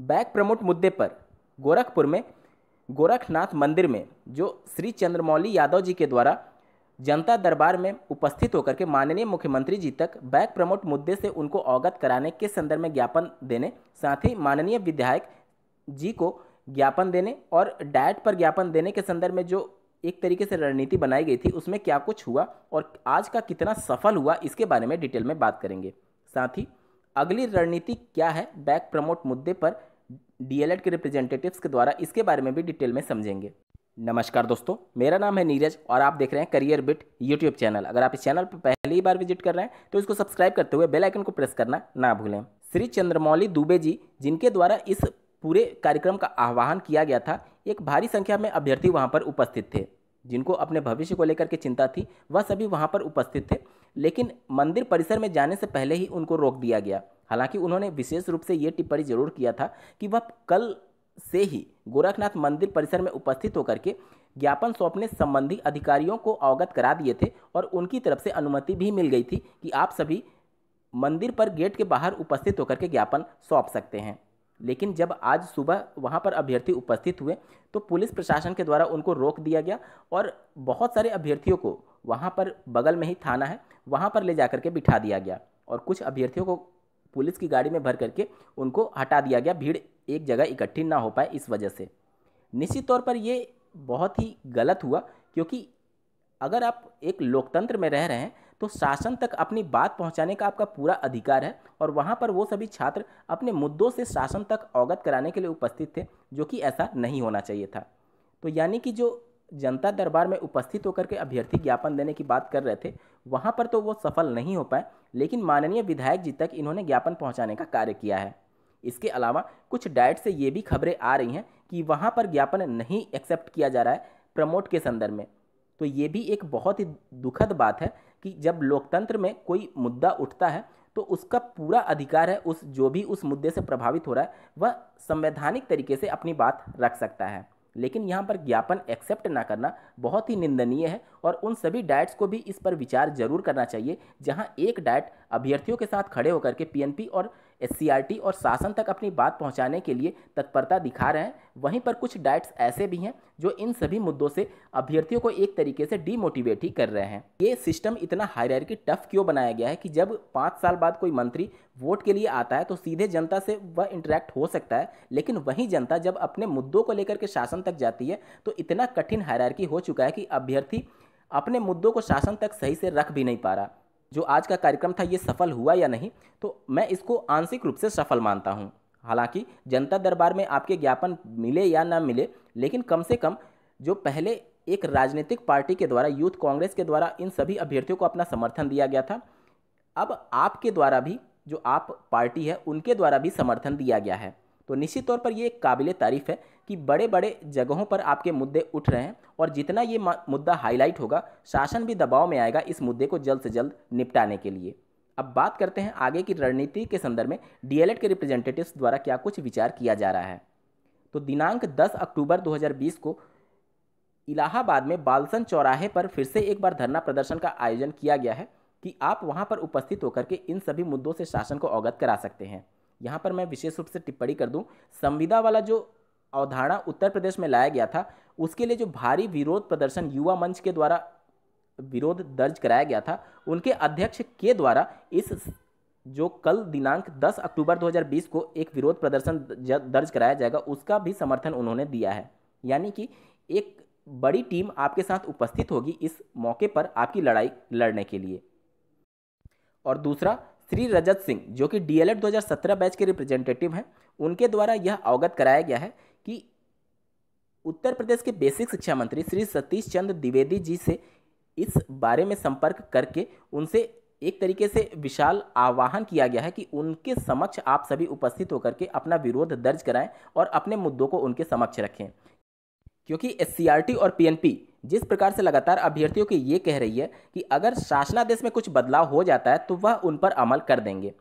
back promote मुद्दे पर गोरखपुर में गोरखनाथ मंदिर में जो श्री चंद्रमौली यादव जी के द्वारा जनता दरबार में उपस्थित होकर के माननीय मुख्यमंत्री जी तक बैक प्रमोट मुद्दे से उनको अवगत कराने के संदर्भ में ज्ञापन देने साथ ही माननीय विधायक जी को ज्ञापन देने और डायट पर ज्ञापन देने के संदर्भ में जो एक तरीके से रणनीति बनाई गई थी उसमें क्या कुछ हुआ और आज का कितना सफल हुआ इसके बारे में डिटेल में बात करेंगे साथ ही अगली रणनीति क्या है बैक प्रमोट मुद्दे पर डीएलएड के रिप्रेजेंटेटिव्स के द्वारा इसके बारे में भी डिटेल में समझेंगे नमस्कार दोस्तों मेरा नाम है नीरज और आप देख रहे हैं करियर बिट यूट्यूब चैनल अगर आप इस चैनल पर पहली बार विजिट कर रहे हैं तो इसको सब्सक्राइब करते हुए बेल आइकन को प्रेस करना ना भूलें श्री चंद्रमौली दुबे जी जिनके द्वारा इस पूरे कार्यक्रम का आह्वान किया गया था एक भारी संख्या में अभ्यर्थी वहाँ पर उपस्थित थे जिनको अपने भविष्य को लेकर के चिंता थी वह सभी वहाँ पर उपस्थित थे लेकिन मंदिर परिसर में जाने से पहले ही उनको रोक दिया गया हालांकि उन्होंने विशेष रूप से ये टिप्पणी जरूर किया था कि वह कल से ही गोरखनाथ मंदिर परिसर में उपस्थित होकर के ज्ञापन सौंपने संबंधी अधिकारियों को अवगत करा दिए थे और उनकी तरफ से अनुमति भी मिल गई थी कि आप सभी मंदिर पर गेट के बाहर उपस्थित होकर के ज्ञापन सौंप सकते हैं लेकिन जब आज सुबह वहाँ पर अभ्यर्थी उपस्थित हुए तो पुलिस प्रशासन के द्वारा उनको रोक दिया गया और बहुत सारे अभ्यर्थियों को वहाँ पर बगल में ही थाना है वहाँ पर ले जा के बिठा दिया गया और कुछ अभ्यर्थियों को पुलिस की गाड़ी में भर करके उनको हटा दिया गया भीड़ एक जगह इकट्ठी ना हो पाए इस वजह से निश्चित तौर पर ये बहुत ही गलत हुआ क्योंकि अगर आप एक लोकतंत्र में रह रहे हैं तो शासन तक अपनी बात पहुंचाने का आपका पूरा अधिकार है और वहाँ पर वो सभी छात्र अपने मुद्दों से शासन तक अवगत कराने के लिए उपस्थित थे जो कि ऐसा नहीं होना चाहिए था तो यानी कि जो जनता दरबार में उपस्थित होकर के अभ्यर्थी ज्ञापन देने की बात कर रहे थे वहाँ पर तो वो सफल नहीं हो पाए लेकिन माननीय विधायक जी तक इन्होंने ज्ञापन पहुँचाने का कार्य किया है इसके अलावा कुछ डाइट से ये भी खबरें आ रही हैं कि वहाँ पर ज्ञापन नहीं एक्सेप्ट किया जा रहा है प्रमोट के संदर्भ में तो ये भी एक बहुत ही दुखद बात है कि जब लोकतंत्र में कोई मुद्दा उठता है तो उसका पूरा अधिकार है उस जो भी उस मुद्दे से प्रभावित हो रहा है वह संवैधानिक तरीके से अपनी बात रख सकता है लेकिन यहाँ पर ज्ञापन एक्सेप्ट ना करना बहुत ही निंदनीय है और उन सभी डाइट्स को भी इस पर विचार जरूर करना चाहिए जहाँ एक डाइट अभ्यर्थियों के साथ खड़े होकर के पीएनपी और एस और शासन तक अपनी बात पहुंचाने के लिए तत्परता दिखा रहे हैं वहीं पर कुछ डाइट्स ऐसे भी हैं जो इन सभी मुद्दों से अभ्यर्थियों को एक तरीके से डीमोटिवेट ही कर रहे हैं ये सिस्टम इतना हायरार्की टफ क्यों बनाया गया है कि जब पाँच साल बाद कोई मंत्री वोट के लिए आता है तो सीधे जनता से वह इंटरेक्ट हो सकता है लेकिन वही जनता जब अपने मुद्दों को लेकर के शासन तक जाती है तो इतना कठिन हायरार्की हो चुका है कि अभ्यर्थी अपने मुद्दों को शासन तक सही से रख भी नहीं पा रहा जो आज का कार्यक्रम था ये सफल हुआ या नहीं तो मैं इसको आंशिक रूप से सफल मानता हूँ हालांकि जनता दरबार में आपके ज्ञापन मिले या ना मिले लेकिन कम से कम जो पहले एक राजनीतिक पार्टी के द्वारा यूथ कांग्रेस के द्वारा इन सभी अभ्यर्थियों को अपना समर्थन दिया गया था अब आपके द्वारा भी जो आप पार्टी है उनके द्वारा भी समर्थन दिया गया है तो निश्चित तौर पर ये एक काबिल तारीफ़ है कि बड़े बड़े जगहों पर आपके मुद्दे उठ रहे हैं और जितना ये मुद्दा हाईलाइट होगा शासन भी दबाव में आएगा इस मुद्दे को जल्द से जल्द निपटाने के लिए अब बात करते हैं आगे की रणनीति के संदर्भ में डीएलएड के रिप्रेजेंटेटिव्स द्वारा क्या कुछ विचार किया जा रहा है तो दिनांक 10 अक्टूबर 2020 को इलाहाबाद में बालसन चौराहे पर फिर से एक बार धरना प्रदर्शन का आयोजन किया गया है कि आप वहां पर उपस्थित होकर के इन सभी मुद्दों से शासन को अवगत करा सकते हैं यहाँ पर मैं विशेष रूप से टिप्पणी कर दूँ संविदा वाला जो अवधारणा उत्तर प्रदेश में लाया गया था उसके लिए जो भारी विरोध प्रदर्शन युवा मंच के द्वारा विरोध दर्ज कराया गया था उनके अध्यक्ष के द्वारा इस जो कल दिनांक 10 अक्टूबर 2020 को एक विरोध प्रदर्शन दर्ज कराया जाएगा उसका भी समर्थन उन्होंने दिया है यानी कि एक बड़ी टीम आपके साथ उपस्थित होगी इस मौके पर आपकी लड़ाई लड़ने के लिए और दूसरा श्री रजत सिंह जो कि डी 2017 बैच के रिप्रेजेंटेटिव हैं उनके द्वारा यह अवगत कराया गया है कि उत्तर प्रदेश के बेसिक शिक्षा मंत्री श्री सतीश चंद्र द्विवेदी जी से इस बारे में संपर्क करके उनसे एक तरीके से विशाल आह्वान किया गया है कि उनके समक्ष आप सभी उपस्थित होकर के अपना विरोध दर्ज कराएं और अपने मुद्दों को उनके समक्ष रखें क्योंकि एस और पी जिस प्रकार से लगातार अभ्यर्थियों की ये कह रही है कि अगर शासनादेश में कुछ बदलाव हो जाता है तो वह उन पर अमल कर देंगे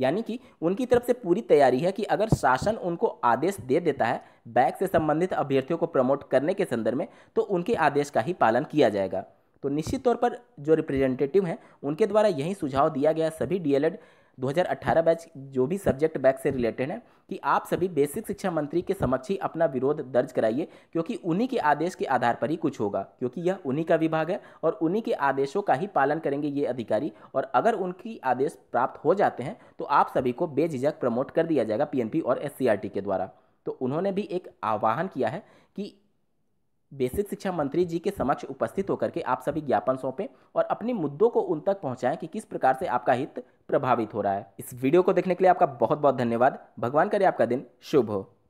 यानी कि उनकी तरफ से पूरी तैयारी है कि अगर शासन उनको आदेश दे देता है बैग से संबंधित अभ्यर्थियों को प्रमोट करने के संदर्भ में तो उनके आदेश का ही पालन किया जाएगा तो निश्चित तौर पर जो रिप्रेजेंटेटिव हैं उनके द्वारा यही सुझाव दिया गया सभी डीएलएड 2018 बैच जो भी सब्जेक्ट बैच से रिलेटेड है कि आप सभी बेसिक शिक्षा मंत्री के समक्ष ही अपना विरोध दर्ज कराइए क्योंकि उन्हीं के आदेश के आधार पर ही कुछ होगा क्योंकि यह उन्हीं का विभाग है और उन्हीं के आदेशों का ही पालन करेंगे ये अधिकारी और अगर उनकी आदेश प्राप्त हो जाते हैं तो आप सभी को बेझिझक प्रमोट कर दिया जाएगा पी और एस के द्वारा तो उन्होंने भी एक आह्वान किया है कि बेसिक शिक्षा मंत्री जी के समक्ष उपस्थित होकर के आप सभी ज्ञापन सौंपें और अपने मुद्दों को उन तक पहुंचाएं कि किस प्रकार से आपका हित प्रभावित हो रहा है इस वीडियो को देखने के लिए आपका बहुत बहुत धन्यवाद भगवान करे आपका दिन शुभ हो